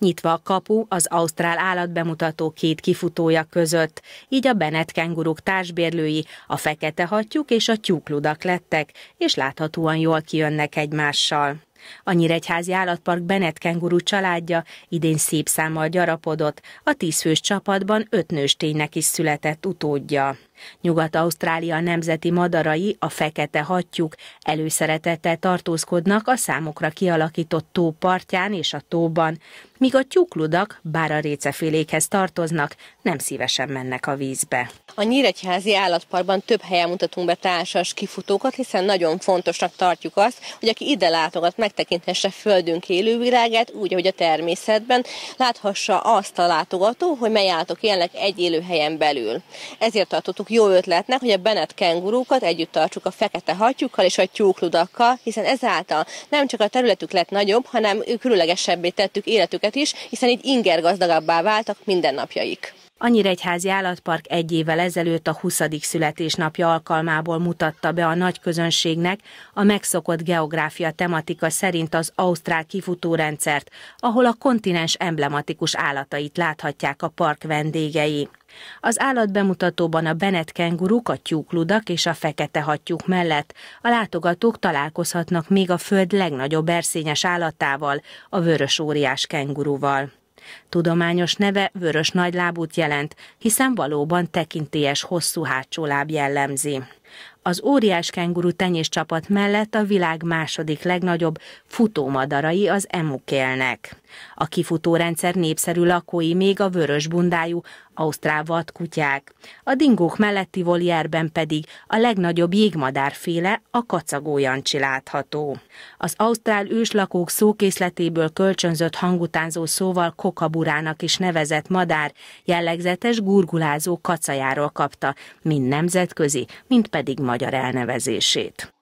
Nyitva a kapu az Ausztrál állatbemutató két kifutója között, így a Bennett kenguruk társbérlői, a fekete hattyúk és a tyúkludak lettek, és láthatóan jól kijönnek egymással. A Nyíregyházi Állatpark Bennett kenguru családja idén szép számmal gyarapodott, a tízfős csapatban nősténynek is született utódja. Nyugat-Ausztrália nemzeti madarai, a fekete hattyúk előszeretettel tartózkodnak a számokra kialakított tó partján és a tóban, míg a tyúkludak, bár a récefélékhez tartoznak, nem szívesen mennek a vízbe. A Nyíregyházi állatparkban több helyen mutatunk be társas kifutókat, hiszen nagyon fontosnak tartjuk azt, hogy aki ide látogat, megtekinthesse földünk élővilágát, úgy, ahogy a természetben, láthassa azt a látogató, hogy mely állatok élnek egy élőhelyen belül. Ezért tartottuk jó ötletnek, hogy a Bennett kengurúkat együtt tartsuk a fekete hatjukkal és a tyúkludakkal, hiszen ezáltal nem csak a területük lett nagyobb, hanem különlegesebbé tettük életüket is, hiszen így inger gazdagabbá váltak mindennapjaik. A egyházi Állatpark egy évvel ezelőtt a 20. születésnapja alkalmából mutatta be a nagy közönségnek a megszokott geográfia tematika szerint az Ausztrál kifutórendszert, ahol a kontinens emblematikus állatait láthatják a park vendégei. Az állatbemutatóban a Bennett kenguruk, a tyúkludak és a fekete hattyúk mellett a látogatók találkozhatnak még a föld legnagyobb erszényes állatával, a vörös óriás kenguruval. Tudományos neve vörös nagylábút jelent, hiszen valóban tekintélyes hosszú hátsó láb jellemzi. Az óriás kenguru csapat mellett a világ második legnagyobb futómadarai az emukélnek. A kifutórendszer népszerű lakói még a vörös bundájú, ausztrál vadkutyák. A dingók melletti volierben pedig a legnagyobb jégmadárféle, a kacagó jancsi látható. Az ausztrál őslakók szókészletéből kölcsönzött hangutánzó szóval kokaburának is nevezett madár jellegzetes gurgulázó kacajáról kapta, mind nemzetközi, mind pedig magyar elnevezését.